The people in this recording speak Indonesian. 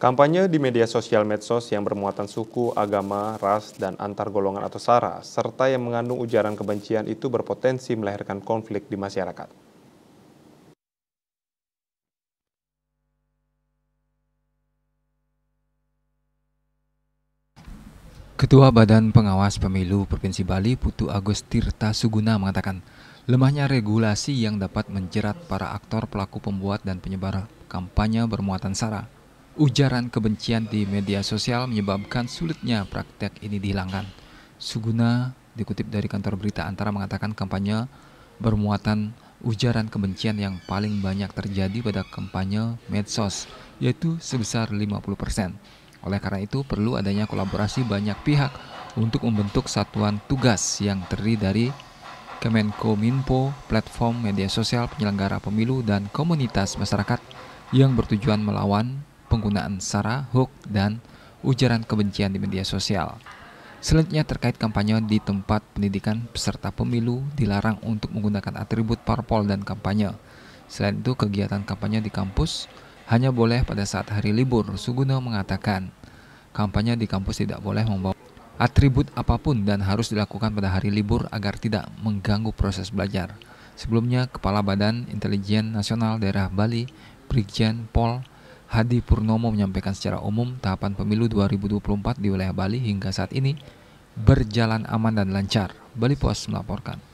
Kampanye di media sosial medsos yang bermuatan suku, agama, ras, dan antar golongan atau SARA, serta yang mengandung ujaran kebencian itu berpotensi melahirkan konflik di masyarakat. Ketua Badan Pengawas Pemilu Provinsi Bali Putu Agus Tirta Suguna mengatakan lemahnya regulasi yang dapat menjerat para aktor pelaku pembuat dan penyebar kampanye bermuatan SARA Ujaran kebencian di media sosial menyebabkan sulitnya praktek ini dihilangkan. Suguna dikutip dari kantor berita Antara mengatakan kampanye bermuatan ujaran kebencian yang paling banyak terjadi pada kampanye medsos yaitu sebesar 50%. Oleh karena itu perlu adanya kolaborasi banyak pihak untuk membentuk satuan tugas yang terdiri dari Kemenko Kemenkominfo, platform media sosial penyelenggara pemilu dan komunitas masyarakat yang bertujuan melawan penggunaan sara, hook, dan ujaran kebencian di media sosial. Selanjutnya terkait kampanye di tempat pendidikan peserta pemilu dilarang untuk menggunakan atribut parpol dan kampanye. Selain itu, kegiatan kampanye di kampus hanya boleh pada saat hari libur. Suguna mengatakan, kampanye di kampus tidak boleh membawa atribut apapun dan harus dilakukan pada hari libur agar tidak mengganggu proses belajar. Sebelumnya, Kepala Badan Intelijen Nasional Daerah Bali, Brigjen Pol Hadi Purnomo menyampaikan secara umum tahapan pemilu 2024 di wilayah Bali hingga saat ini berjalan aman dan lancar. Bali Pos melaporkan.